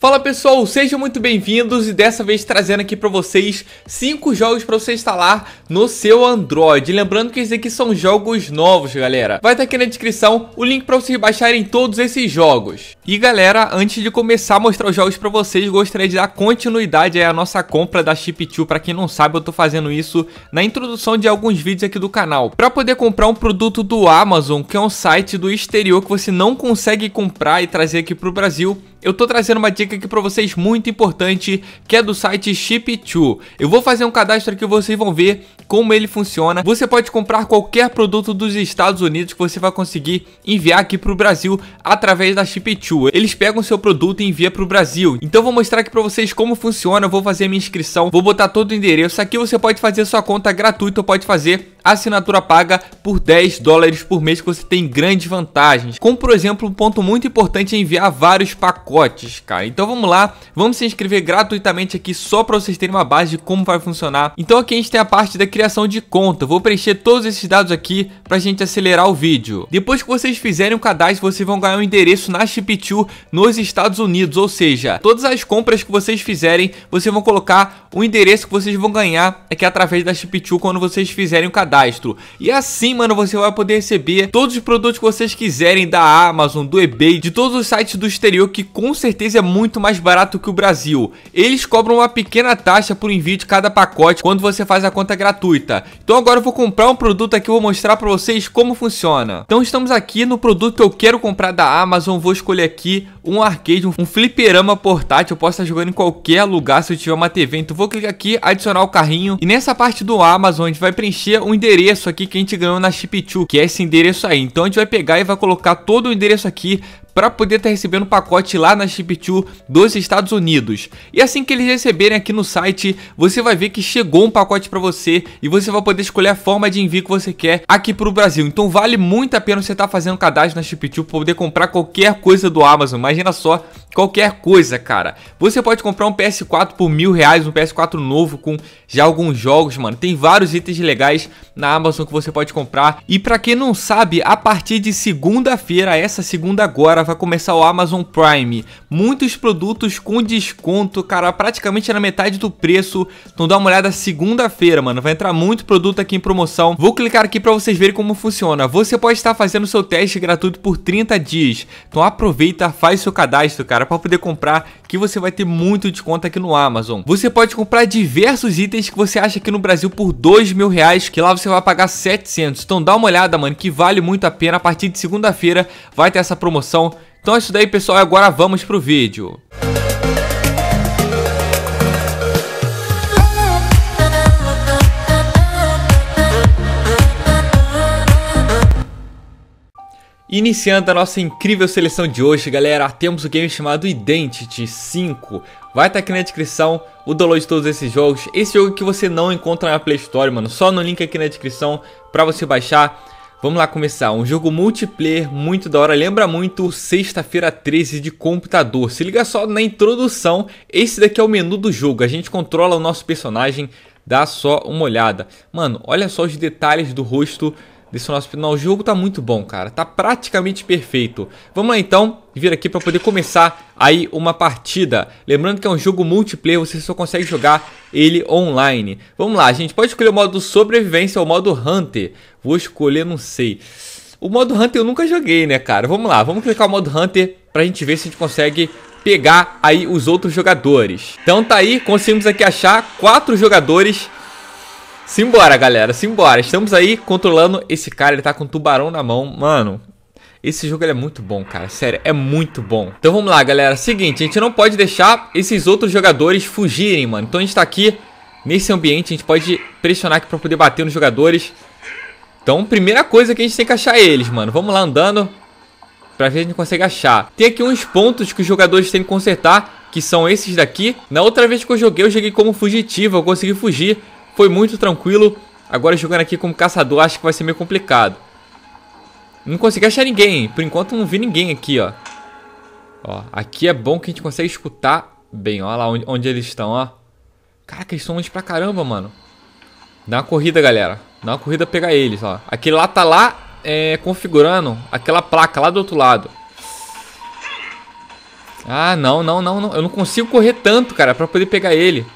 Fala pessoal, sejam muito bem-vindos e dessa vez trazendo aqui para vocês 5 jogos para você instalar no seu Android. Lembrando que esses aqui são jogos novos, galera. Vai estar tá aqui na descrição o link para vocês baixarem todos esses jogos. E galera, antes de começar a mostrar os jogos para vocês, gostaria de dar continuidade à nossa compra da Chip2. Para quem não sabe, eu tô fazendo isso na introdução de alguns vídeos aqui do canal. Para poder comprar um produto do Amazon, que é um site do exterior que você não consegue comprar e trazer aqui pro Brasil, eu tô trazendo uma dica aqui para vocês muito importante, que é do site Ship2. Eu vou fazer um cadastro aqui, vocês vão ver como ele funciona. Você pode comprar qualquer produto dos Estados Unidos que você vai conseguir enviar aqui pro Brasil através da Ship2. Brasil. Eles pegam seu produto e envia para o Brasil. Então vou mostrar aqui para vocês como funciona, vou fazer minha inscrição, vou botar todo o endereço. Aqui você pode fazer sua conta gratuita ou pode fazer assinatura paga por 10 dólares por mês que você tem grandes vantagens. Como por exemplo, um ponto muito importante é enviar vários pacotes, cara. Então vamos lá, vamos se inscrever gratuitamente aqui só para vocês terem uma base de como vai funcionar. Então aqui a gente tem a parte da criação de conta. Vou preencher todos esses dados aqui para a gente acelerar o vídeo. Depois que vocês fizerem o cadastro, vocês vão ganhar um endereço na Chip2 nos Estados Unidos, ou seja, todas as compras que vocês fizerem, vocês vão colocar o endereço que vocês vão ganhar aqui através da Chip2 quando vocês fizerem o cadastro cadastro. E assim, mano, você vai poder receber todos os produtos que vocês quiserem da Amazon, do eBay, de todos os sites do exterior, que com certeza é muito mais barato que o Brasil. Eles cobram uma pequena taxa por envio de cada pacote quando você faz a conta gratuita. Então agora eu vou comprar um produto aqui, vou mostrar para vocês como funciona. Então estamos aqui no produto que eu quero comprar da Amazon, vou escolher aqui um arcade, um fliperama portátil. Eu posso estar jogando em qualquer lugar se eu tiver uma TV. Então vou clicar aqui, adicionar o carrinho. E nessa parte do Amazon, a gente vai preencher o endereço aqui que a gente ganhou na Chip2, que é esse endereço aí. Então a gente vai pegar e vai colocar todo o endereço aqui para poder estar tá recebendo pacote lá na Chip2 dos Estados Unidos. E assim que eles receberem aqui no site, você vai ver que chegou um pacote para você e você vai poder escolher a forma de envio que você quer aqui para o Brasil. Então vale muito a pena você estar tá fazendo cadastro na Chip2 para poder comprar qualquer coisa do Amazon. Imagina só, qualquer coisa, cara. Você pode comprar um PS4 por mil reais, um PS4 novo com já alguns jogos, mano. Tem vários itens legais na Amazon que você pode comprar. E para quem não sabe, a partir de segunda-feira, essa segunda agora, vai começar o Amazon Prime. Muitos produtos com desconto, cara, praticamente na metade do preço. Então dá uma olhada segunda-feira, mano. Vai entrar muito produto aqui em promoção. Vou clicar aqui para vocês verem como funciona. Você pode estar fazendo seu teste gratuito por 30 dias. Então aproveita, faz seu cadastro, cara, para poder comprar que você vai ter muito desconto aqui no Amazon. Você pode comprar diversos itens que você acha aqui no Brasil por dois mil reais, que lá você vai pagar 700. Então dá uma olhada, mano, que vale muito a pena. A partir de segunda-feira vai ter essa promoção. Então é isso daí, pessoal. E agora vamos pro vídeo. Iniciando a nossa incrível seleção de hoje, galera, temos o game chamado Identity 5. Vai estar tá aqui na descrição o download de todos esses jogos. Esse jogo que você não encontra na Play Store, mano, só no link aqui na descrição para você baixar. Vamos lá começar, um jogo multiplayer muito da hora, lembra muito sexta-feira 13 de computador. Se liga só na introdução, esse daqui é o menu do jogo, a gente controla o nosso personagem, dá só uma olhada. Mano, olha só os detalhes do rosto desse nosso final. O jogo tá muito bom, cara. Tá praticamente perfeito. Vamos lá então, vir aqui para poder começar aí uma partida. Lembrando que é um jogo multiplayer, você só consegue jogar ele online. Vamos lá, a gente pode escolher o modo sobrevivência ou o modo hunter. Vou escolher, não sei. O modo hunter eu nunca joguei, né, cara? Vamos lá, vamos clicar o modo hunter pra gente ver se a gente consegue pegar aí os outros jogadores. Então tá aí, conseguimos aqui achar quatro jogadores Simbora, galera, simbora. Estamos aí controlando esse cara, ele tá com um tubarão na mão. Mano, esse jogo é muito bom, cara. Sério, é muito bom. Então vamos lá, galera. Seguinte, a gente não pode deixar esses outros jogadores fugirem, mano. Então a gente tá aqui nesse ambiente, a gente pode pressionar aqui pra poder bater nos jogadores. Então, primeira coisa que a gente tem que achar é eles, mano. Vamos lá andando pra ver se a gente consegue achar. Tem aqui uns pontos que os jogadores têm que consertar, que são esses daqui. Na outra vez que eu joguei, eu joguei como fugitivo, eu consegui fugir. Foi muito tranquilo. Agora jogando aqui como caçador acho que vai ser meio complicado. Não consegui achar ninguém. Por enquanto não vi ninguém aqui, ó. Ó, aqui é bom que a gente consegue escutar bem. Ó lá onde, onde eles estão, ó. Caraca, eles estão longe pra caramba, mano. Dá uma corrida, galera. Dá uma corrida pegar eles, ó. Aquele lá tá lá é, configurando aquela placa lá do outro lado. Ah, não, não, não, não. Eu não consigo correr tanto, cara, pra poder pegar ele.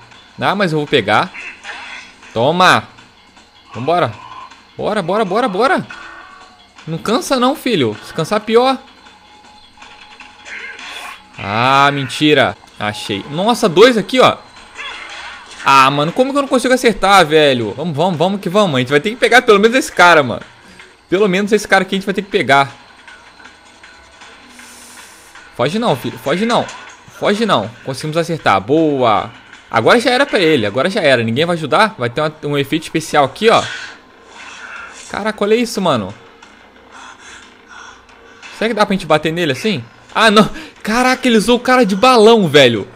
Ah, mas eu vou pegar. Toma! Vambora. Bora, bora, bora, bora. Não cansa não, filho. Se cansar, pior. Ah, mentira. Achei. Nossa, dois aqui, ó. Ah, mano, como que eu não consigo acertar, velho? Vamos, vamos, vamos que vamos. A gente vai ter que pegar pelo menos esse cara, mano. Pelo menos esse cara aqui a gente vai ter que pegar. Foge não, filho. Foge não. Foge não. Conseguimos acertar. Boa. Agora já era pra ele, agora já era. Ninguém vai ajudar? Vai ter uma, um efeito especial aqui, ó. Caraca, olha isso, mano. Será que dá pra gente bater nele assim? Ah, não. Caraca, ele usou o cara de balão, velho.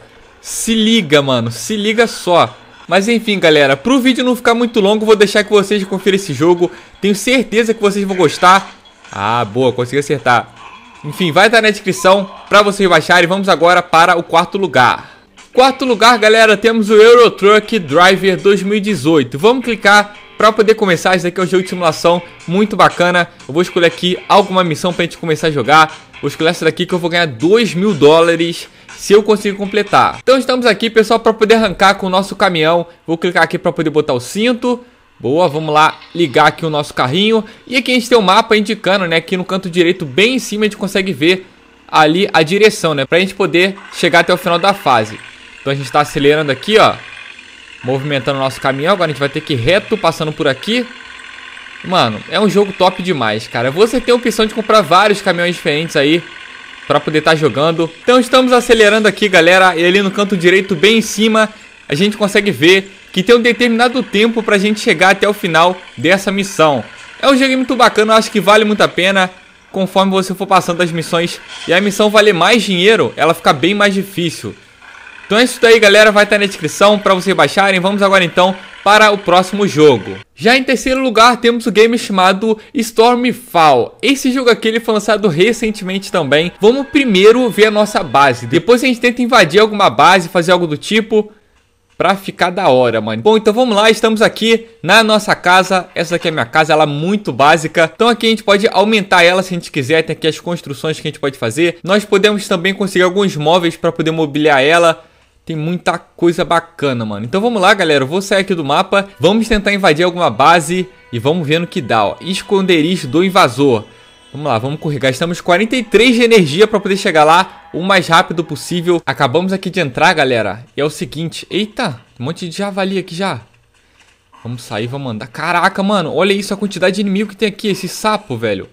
Se liga, mano. Se liga só. Mas enfim, galera, pro vídeo não ficar muito longo, vou deixar que vocês confiram esse jogo. Tenho certeza que vocês vão gostar. Ah, boa, consegui acertar. Enfim, vai estar na descrição pra vocês baixarem. Vamos agora para o quarto lugar. Quarto lugar, galera, temos o Euro Truck Driver 2018. Vamos clicar para poder começar, isso daqui é um jogo de simulação muito bacana. Eu vou escolher aqui alguma missão para a gente começar a jogar. Vou escolher essa daqui que eu vou ganhar 2 mil dólares se eu conseguir completar. Então estamos aqui, pessoal, para poder arrancar com o nosso caminhão. Vou clicar aqui para poder botar o cinto. Boa, vamos lá ligar aqui o nosso carrinho. E aqui a gente tem o um mapa indicando, né? Aqui no canto direito, bem em cima, a gente consegue ver ali a direção, né? Pra gente poder chegar até o final da fase. Então a gente tá acelerando aqui, ó. Movimentando o nosso caminhão. Agora a gente vai ter que ir reto, passando por aqui. Mano, é um jogo top demais, cara. Você tem a opção de comprar vários caminhões diferentes aí para poder estar tá jogando. Então estamos acelerando aqui, galera. E ali no canto direito, bem em cima, a gente consegue ver que tem um determinado tempo para a gente chegar até o final dessa missão. É um jogo muito bacana, acho que vale muito a pena. Conforme você for passando as missões e a missão valer mais dinheiro, ela fica bem mais difícil. Então é isso daí, galera. Vai estar na descrição para vocês baixarem. Vamos agora então para o próximo jogo. Já em terceiro lugar temos o game chamado Stormfall. Esse jogo aqui ele foi lançado recentemente também. Vamos primeiro ver a nossa base. Depois a gente tenta invadir alguma base, fazer algo do tipo pra ficar da hora, mano. Bom, então vamos lá, estamos aqui na nossa casa. Essa aqui é a minha casa, ela é muito básica. Então aqui a gente pode aumentar ela se a gente quiser, tem aqui as construções que a gente pode fazer. Nós podemos também conseguir alguns móveis para poder mobiliar ela. Tem muita coisa bacana, mano. Então vamos lá, galera. Eu vou sair aqui do mapa. Vamos tentar invadir alguma base e vamos ver no que dá, ó. Esconderijo do invasor. Vamos lá, vamos correr. Gastamos 43 de energia para poder chegar lá o mais rápido possível. Acabamos aqui de entrar, galera. E é o seguinte... Eita, um monte de javali aqui já. Vamos sair, vamos andar. Caraca, mano, olha isso, a quantidade de inimigo que tem aqui, esse sapo, velho.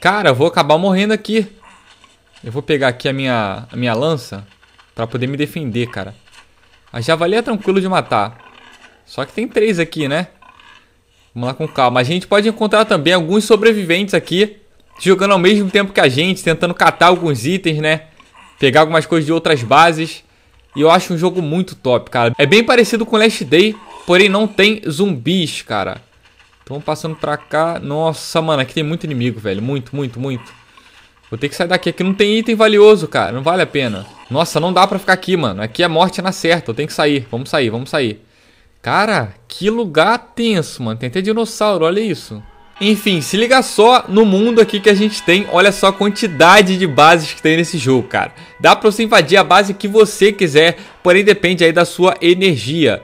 Cara, eu vou acabar morrendo aqui. Eu vou pegar aqui a minha, a minha lança. Pra poder me defender, cara. A javali é tranquilo de matar. Só que tem três aqui, né? Vamos lá com calma. A gente pode encontrar também alguns sobreviventes aqui. Jogando ao mesmo tempo que a gente. Tentando catar alguns itens, né? Pegar algumas coisas de outras bases. E eu acho um jogo muito top, cara. É bem parecido com Last Day. Porém não tem zumbis, cara. Então passando pra cá. Nossa, mano. Aqui tem muito inimigo, velho. Muito, muito, muito. Vou ter que sair daqui. Aqui é não tem item valioso, cara. Não vale a pena. Nossa, não dá pra ficar aqui, mano. Aqui a morte na certa. Eu tenho que sair. Vamos sair, vamos sair. Cara, que lugar tenso, mano. Tem até dinossauro, olha isso. Enfim, se liga só no mundo aqui que a gente tem, olha só a quantidade de bases que tem nesse jogo, cara. Dá pra você invadir a base que você quiser, porém depende aí da sua energia.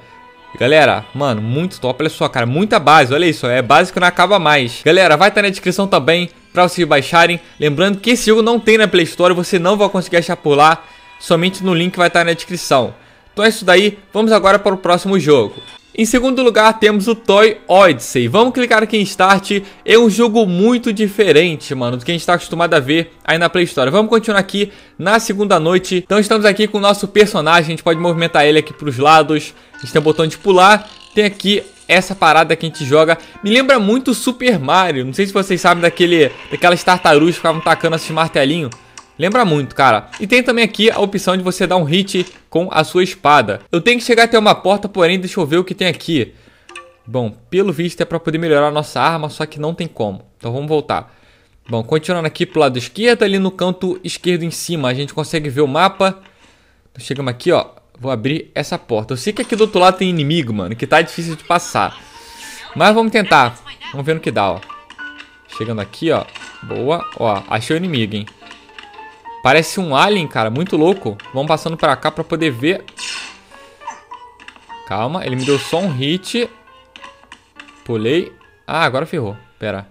Galera, mano, muito top. Olha só, cara, muita base. Olha isso, é básico não acaba mais. Galera, vai estar tá na descrição também para vocês baixarem. Lembrando que esse jogo não tem na Play Store, você não vai conseguir achar por lá. Somente no link vai estar tá na descrição. Então é isso daí, vamos agora para o próximo jogo. Em segundo lugar temos o Toy Odyssey, vamos clicar aqui em Start, é um jogo muito diferente, mano, do que a gente está acostumado a ver aí na Play Store. Vamos continuar aqui na segunda noite, então estamos aqui com o nosso personagem, a gente pode movimentar ele aqui para os lados, a gente tem o botão de pular, tem aqui essa parada que a gente joga me lembra muito Super Mario. Não sei se vocês sabem daquele, daquelas tartarugas que ficavam tacando esses martelinhos. Lembra muito, cara. E tem também aqui a opção de você dar um hit com a sua espada. Eu tenho que chegar até uma porta, porém deixa eu ver o que tem aqui. Bom, pelo visto é para poder melhorar a nossa arma, só que não tem como. Então vamos voltar. Bom, continuando aqui pro lado esquerdo, ali no canto esquerdo em cima, a gente consegue ver o mapa. Então, chegamos aqui, ó. Vou abrir essa porta. Eu sei que aqui do outro lado tem inimigo, mano, que tá difícil de passar. Mas vamos tentar. Vamos ver no que dá, ó. Chegando aqui, ó. Boa. Ó, achei o inimigo, hein. Parece um alien, cara. Muito louco. Vamos passando pra cá pra poder ver. Calma. Ele me deu só um hit. Pulei. Ah, agora ferrou. Pera.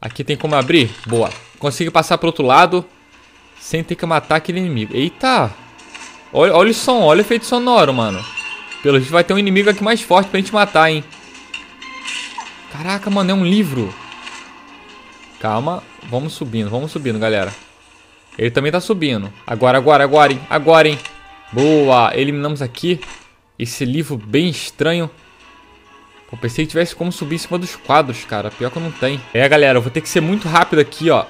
Aqui tem como abrir? Boa. Consegui passar pro outro lado. Sem ter que matar aquele inimigo. Eita. Olha, olha o som. Olha o efeito sonoro, mano. Pelo jeito vai ter um inimigo aqui mais forte pra gente matar, hein. Caraca, mano. É um livro. Calma. Vamos subindo, vamos subindo, galera. Ele também tá subindo. Agora, agora, agora, hein? Agora, hein? Boa! Eliminamos aqui esse livro bem estranho. pensei que tivesse como subir em cima dos quadros, cara. Pior que não tem É, galera, eu vou ter que ser muito rápido aqui, ó.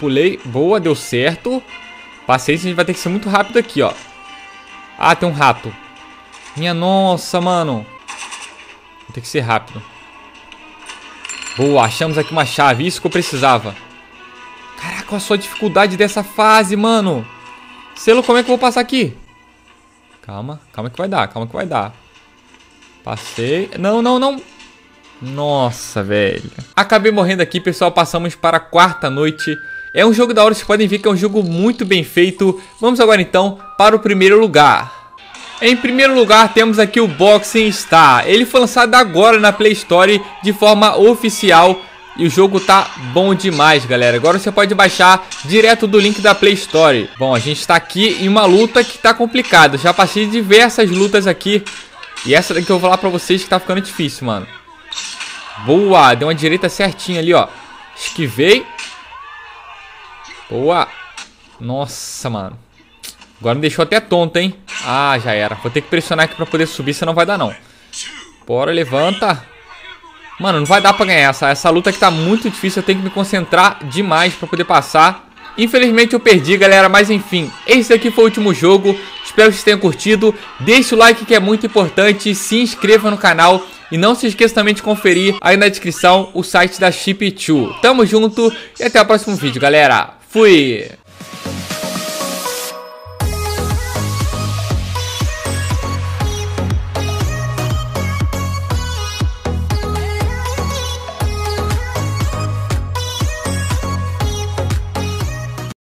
Pulei. Boa, deu certo. Paciência, a gente vai ter que ser muito rápido aqui, ó. Ah, tem um rato. Minha nossa, mano. Vou ter que ser rápido. Boa, achamos aqui uma chave. Isso que eu precisava. Caraca, olha só a dificuldade dessa fase, mano. Selo, como é que eu vou passar aqui? Calma, calma que vai dar, calma que vai dar. Passei. Não, não, não. Nossa, velho. Acabei morrendo aqui, pessoal. Passamos para a quarta noite. É um jogo da hora, vocês podem ver que é um jogo muito bem feito. Vamos agora então para o primeiro lugar. Em primeiro lugar, temos aqui o Boxing Star. Ele foi lançado agora na Play Store de forma oficial e o jogo tá bom demais, galera. Agora você pode baixar direto do link da Play Store. Bom, a gente tá aqui em uma luta que tá complicada. Já passei diversas lutas aqui. E essa daqui eu vou falar pra vocês que tá ficando difícil, mano. Boa, deu uma direita certinha ali, ó. Esquivei. Boa. Nossa, mano. Agora me deixou até tonto, hein? Ah, já era. Vou ter que pressionar aqui pra poder subir, senão vai dar não. Bora, levanta. Mano, não vai dar pra ganhar essa. Essa luta aqui tá muito difícil. Eu tenho que me concentrar demais pra poder passar. Infelizmente eu perdi, galera. Mas enfim, esse aqui foi o último jogo. Espero que vocês tenham curtido. Deixe o like que é muito importante. Se inscreva no canal. E não se esqueça também de conferir aí na descrição o site da Chip2. Tamo junto e até o próximo vídeo, galera. Fui!